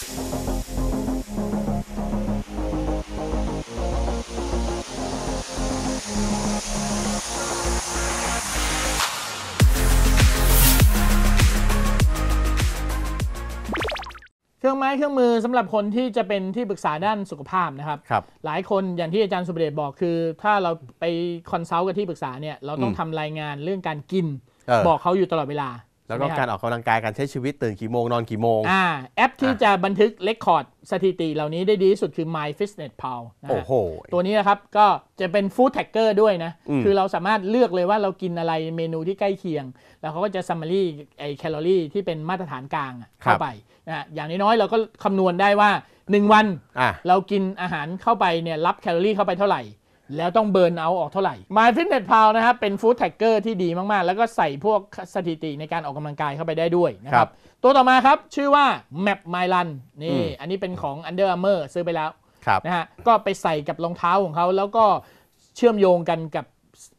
เครื่องไม้เครื่องมือสำหรับคนที่จะเป็นที่ปรึกษาด้านสุขภาพนะครับ ครับ หลายคนอย่างที่อาจารย์สุเดชบอกคือ ถ้าเราไปคอนซัลท์กับที่ปรึกษาเนี่ยเราต้องทำรายงานเรื่องการกินออบอกเขาอยู่ตลอดเวลาแล้วก็การออกกำลังกาย การใช้ชีวิตตื่นกี่โมง นอนกี่โมง อ่าแอปที่จะบันทึกเลคคอร์ดสถิติ เหล่านี้ได้ดีที่สุดคือ My Fitness Pal โอ้โห ตัวนี้นะครับก็จะเป็น Food Tracker ด้วยนะ คือเราสามารถเลือกเลยว่าเรากินอะไรเมนูที่ใกล้เคียง แล้วเขาก็จะซัมมารีไอแคลอรี่ที่เป็นมาตรฐานกลางเข้าไป นะอย่างน้อยๆเราก็คำนวณได้ว่า 1 วันเรากินอาหารเข้าไปเนี่ยรับแคลอรี่ เข้าไปเท่าไหร่แล้วต้องเบิร์นเอาออกเท่าไหร่ MyFitnessPal นะครับ เป็นฟู้ดแท็กเกอร์ที่ดีมากๆ แล้วก็ใส่พวกสถิติในการออกกำลังกายเข้าไปได้ด้วยนะครับ ตัวต่อมาครับ ชื่อว่า Map My Run นี่ อันนี้เป็นของ Under Armour ซื้อไปแล้วนะฮะก็ไปใส่กับรองเท้าของเขา แล้วก็เชื่อมโยงกันกับ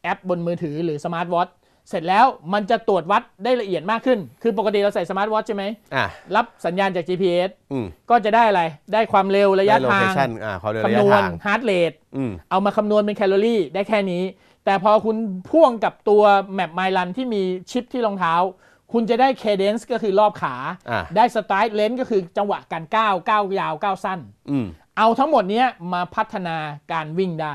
แอปบนมือถือหรือสมาร์ทวอทเสร็จแล้วมันจะตรวจวัดได้ละเอียดมากขึ้น คือปกติเราใส่สมาร์ทวอทใช่ไหม รับสัญญาณจาก GPS ก็จะได้อะไร ได้ความเร็วระยะทาง คำนวณ ฮาร์ดเรทเอามาคำนวณเป็นแคลอรี่ได้แค่นี้ แต่พอคุณพ่วงกับตัวแมปไมลันที่มีชิปที่รองเท้า คุณจะได้เคเดนซ์ก็คือรอบขา ได้สไตล์เลนส์ก็คือจังหวะการก้าว ก้าวยาวก้าวสั้นอเอาทั้งหมดนี้มาพัฒนาการวิ่งได้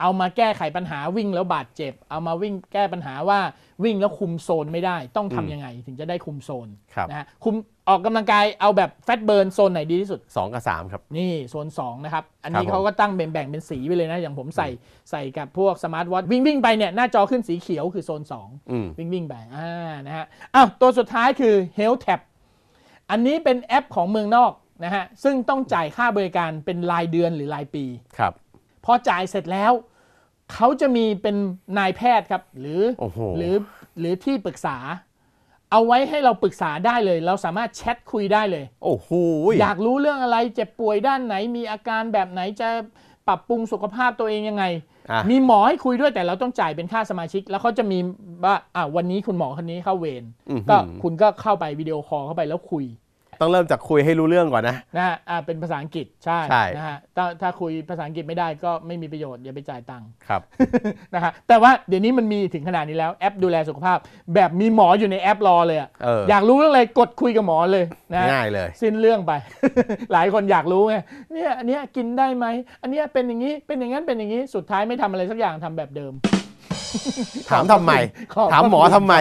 เอามาแก้ไขปัญหาวิ่งแล้วบาดเจ็บ เอามาวิ่งแก้ปัญหาว่าวิ่งแล้วคุมโซนไม่ได้ต้องทำยังไงถึงจะได้คุมโซนนะฮะคุมออกกำลังกายเอาแบบแฟตเบิร์นโซนไหนดีที่สุด 2 กับ 3 ครับ นี่ โซน 2 นะครับ อันนี้เขาก็ตั้งแบ่งเป็นสีไปเลยนะ อย่างผมใส่ใส่กับพวกสมาร์ทวอทวิ่งวิ่งไปเนี่ยหน้าจอขึ้นสีเขียวคือโซน 2 วิ่งวิ่งไปอ่านะฮะอ้าวตัวสุดท้ายคือเฮลท์แท็บอันนี้เป็นแอปของเมืองนอกนะฮะซึ่งต้องจ่ายค่าบริการเป็นรายเดือนหรือรายปีครับพอจ่ายเสร็จแล้วเขาจะมีเป็นนายแพทย์ครับ หรือหรือหรือที่ปรึกษา เอาไว้ให้เราปรึกษาได้เลย เราสามารถแชทคุยได้เลย โอ้โหอยากรู้เรื่องอะไรเจ็บป่วยด้านไหนมีอาการแบบไหนจะปรับปรุงสุขภาพตัวเองยังไง มีหมอให้คุยด้วยแต่เราต้องจ่ายเป็นค่าสมาชิก แล้วเขาจะมีว่าอ่าวันนี้คุณหมอคนนี้เข้าเวรก็คุณก็เข้าไปวิดีโอคอลเข้าไปแล้วคุยต้องเริ่มจากคุยให้รู้เรื่องก่อนนะนะอ่าเป็นภาษาอังกฤษใช่ใช่นะฮะถ้าถ้าคุยภาษาอังกฤษไม่ได้ก็ไม่มีประโยชน์อย่าไปจ่ายตังค์ครับนะฮะแต่ว่าเดี๋ยวนี้มันมีถึงขนาดนี้แล้วแอปดูแลสุขภาพ แบบมีหมออยู่ในแอปรอ เลยอะเออออยากรู้เรื่องอะไรกดคุยกับหมอเลยนะง่ายเลย สิ้นเรื่องไป หลายคนอยากรู้ไงเนี่ยอันเนี้ยกินได้ไหมอันเนี้ยเป็นอย่างนี้เป็นอย่างนั้นเป็นอย่างนี้ สุดท้ายไม่ทำอะไรสักอย่างทำแบบเดิม ถามทำไมถามหมอทำไม